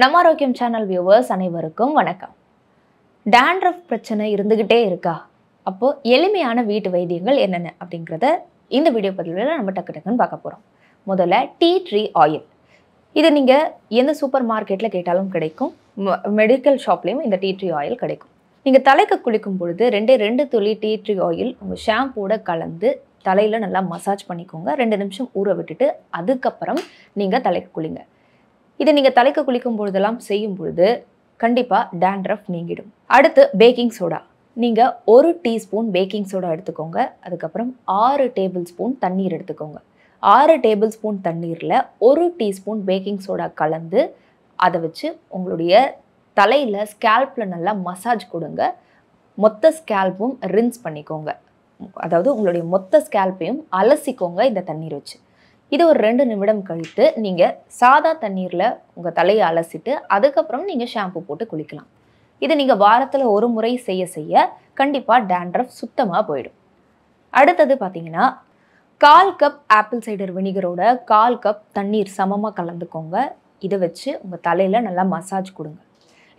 நம்ம ஆரோக்கியம் channel viewers அனைவருக்கும் வணக்கம் டேண்ட்ரஃப் பிரச்சனை இருந்துக்கிட்டே இருக்கா அப்போது எளிமையான வீட்டு வைத்தியங்கள் என்னென்ன அப்படிங்கிறத இந்த வீடியோ பதிவில் நம்ம டக்கு டக்குன்னு பார்க்க போகிறோம் முதல்ல டீ ட்ரீ ஆயில் இது நீங்கள் எந்த சூப்பர் மார்க்கெட்டில் கேட்டாலும் கிடைக்கும் மெடிக்கல் ஷாப்லேயும் இந்த டீ ட்ரீ ஆயில் கிடைக்கும் நீங்கள் தலைக்கு குளிக்கும் பொழுது ரெண்டே ரெண்டு துளி டீ ட்ரீ ஆயில் உங்கள் ஷாம்பூட கலந்து தலையில் நல்லா மசாஜ் பண்ணிக்கோங்க ரெண்டு நிமிஷம் ஊற விட்டுட்டு அதுக்கப்புறம் நீங்கள் தலைக்கு குளிங்க இதை நீங்கள் தலைக்கு குளிக்கும் பொழுதெல்லாம் செய்யும் பொழுது கண்டிப்பாக டேண்ட்ரஃப் நீங்கிடும் அடுத்து பேக்கிங் சோடா நீங்கள் ஒரு டீஸ்பூன் பேக்கிங் சோடா எடுத்துக்கோங்க அதுக்கப்புறம் ஆறு டேபிள் ஸ்பூன் தண்ணீர் எடுத்துக்கோங்க ஆறு டேபிள் ஸ்பூன் தண்ணீரில் ஒரு டீஸ்பூன் பேக்கிங் சோடா கலந்து அதை வச்சு உங்களுடைய தலையில் ஸ்கேல்ப்பில் நல்லா மசாஜ் கொடுங்க மொத்த ஸ்கேல்பும் ரின்ஸ் பண்ணிக்கோங்க அதாவது உங்களுடைய மொத்த ஸ்கேல்ப்பையும் அலசிக்கோங்க இந்த தண்ணீர் வச்சு இது ஒரு ரெண்டு நிமிடம் கழித்து நீங்கள் சாதா தண்ணீரில் உங்கள் தலையை அலசிட்டு அதுக்கப்புறம் நீங்கள் ஷாம்பு போட்டு குளிக்கலாம் இது நீங்கள் வாரத்தில் ஒரு முறை செய்ய செய்ய கண்டிப்பாக டேண்ட்ரஃப் சுத்தமாக போயிடும் அடுத்தது பார்த்தீங்கன்னா கால் கப் ஆப்பிள் சைடர் வினிகரோட கால் கப் தண்ணீர் சமமாக கலந்துக்கோங்க இதை வச்சு உங்கள் தலையில் நல்லா மசாஜ் கொடுங்க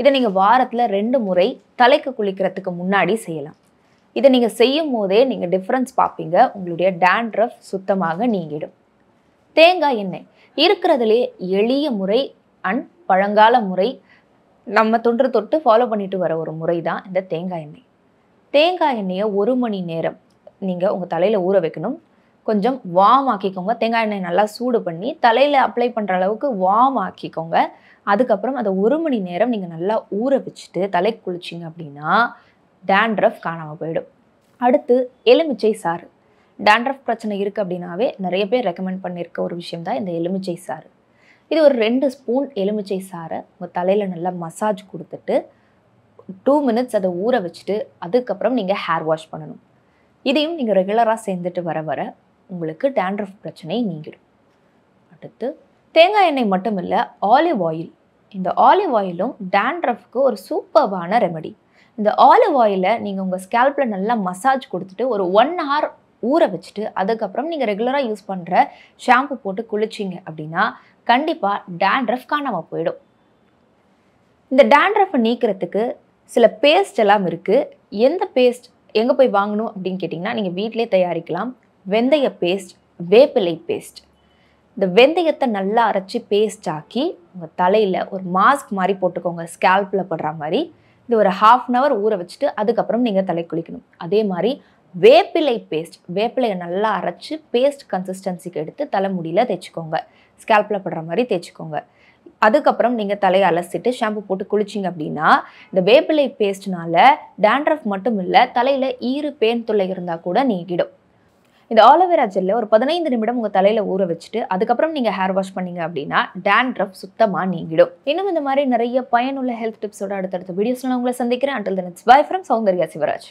இதை நீங்கள் வாரத்தில் ரெண்டு முறை தலைக்கு குளிக்கிறதுக்கு முன்னாடி செய்யலாம் இதை நீங்கள் செய்யும் போதே நீங்கள் டிஃப்ரென்ஸ் பார்ப்பீங்க உங்களுடைய டேண்ட்ரஃப் சுத்தமாக நீங்கிடும் தேங்காய் எண்ணெய் இருக்கிறதுலே எளிய முறை அண்ட் பழங்கால முறை நம்ம தொன்று தொட்டு ஃபாலோ பண்ணிட்டு வர ஒரு முறை தான் இந்த தேங்காய் எண்ணெய் தேங்காய் எண்ணெயை ஒரு மணி நேரம் நீங்கள் உங்கள் தலையில் ஊற வைக்கணும் கொஞ்சம் வாம் ஆக்கிக்கோங்க தேங்காய் எண்ணெய் நல்லா சூடு பண்ணி தலையில் அப்ளை பண்ணுற அளவுக்கு வாம் ஆக்கிக்கோங்க அதுக்கப்புறம் அதை ஒரு மணி நேரம் நீங்கள் நல்லா ஊற வச்சுட்டு தலை குளிச்சிங்க அப்படின்னா டேண்ட்ரஃப் காணாமல் போயிடும் அடுத்து எலுமிச்சை சாறு டேண்ட்ரஃப் பிரச்சனை இருக்குது அப்படின்னாவே நிறைய பேர் ரெக்கமெண்ட் பண்ணியிருக்க ஒரு விஷயம் தான் இந்த எலுமிச்சை சாறு இது ஒரு ரெண்டு ஸ்பூன் எலுமிச்சை சாறை உங்கள் தலையில் நல்லா மசாஜ் கொடுத்துட்டு டூ மினிட்ஸ் அதை ஊற வச்சுட்டு அதுக்கப்புறம் நீங்கள் ஹேர் வாஷ் பண்ணணும் இதையும் நீங்கள் ரெகுலராக சேர்ந்துட்டு வர வர உங்களுக்கு டேண்ட்ரஃப் பிரச்சனை நீங்கிடும் அடுத்து தேங்காய் எண்ணெய் மட்டும் இல்லை ஆலிவ் ஆயில் இந்த ஆலிவ் ஆயிலும் டேண்ட்ரஃப்க்கு ஒரு சூப்பர்வான ரெமடி இந்த ஆலிவ் ஆயிலை நீங்கள் உங்கள் ஸ்கேல்பில் நல்லா மசாஜ் கொடுத்துட்டு ஒரு ஒன் ஹவர் ஊற வச்சுட்டு அதுக்கப்புறம் நீங்கள் ரெகுலராக யூஸ் பண்ணுற ஷாம்பு போட்டு குளிச்சிங்க அப்படின்னா கண்டிப்பாக டேண்ட்ரஃப் காணாமல் போயிடும் இந்த டேண்ட்ரஃபை நீக்கிறதுக்கு சில பேஸ்ட் எல்லாம் இருக்குது எந்த பேஸ்ட் எங்கே போய் வாங்கணும் அப்படின்னு கேட்டிங்கன்னா நீங்கள் வீட்டிலே தயாரிக்கலாம் வெந்தய பேஸ்ட் வேப்பிலை பேஸ்ட் இந்த வெந்தயத்தை நல்லா அரைச்சி பேஸ்ட் ஆக்கி உங்கள் தலையில் ஒரு மாஸ்க் மாதிரி போட்டுக்கோங்க ஸ்கேல்பில் படுற மாதிரி இது ஒரு ஹாஃப் அன் ஹவர் ஊற வச்சுட்டு அதுக்கப்புறம் நீங்கள் தலை குளிக்கணும் அதே மாதிரி வேப்பிலை பேஸ்ட் வேப்பிலையை நல்லா அரைச்சி பேஸ்ட் கன்சிஸ்டன்சிக்கு எடுத்து தலைமுடியில் தேய்ச்சிக்கோங்க ஸ்கேல்பில் படுற மாதிரி தேய்ச்சிக்கோங்க அதுக்கப்புறம் நீங்கள் தலையை அலசிட்டு ஷாம்பு போட்டு குளிச்சிங்க அப்படின்னா இந்த வேப்பிலை பேஸ்ட்னால டேண்ட்ரஃப் மட்டும் இல்லை தலையில் ஈறு பேன் தொல்லை இருந்தால் கூட நீக்கிடும் இந்த ஆலோவேரா ஜெல்லில் ஒரு பதினைந்து நிமிடம் உங்கள் தலையில் ஊற வச்சுட்டு அதுக்கப்புறம் நீங்கள் ஹேர் வாஷ் பண்ணீங்க அப்படின்னா டேண்ட்ரஃப் சுத்தமாக நீங்கிடும் இன்னும் இந்த மாதிரி நிறைய பயனுள்ள ஹெல்த் டிப்ஸோட அடுத்தடுத்த வீடியோஸில் நான் உங்களை சந்திக்கிறேன் until the bye from Soundarya Shivraj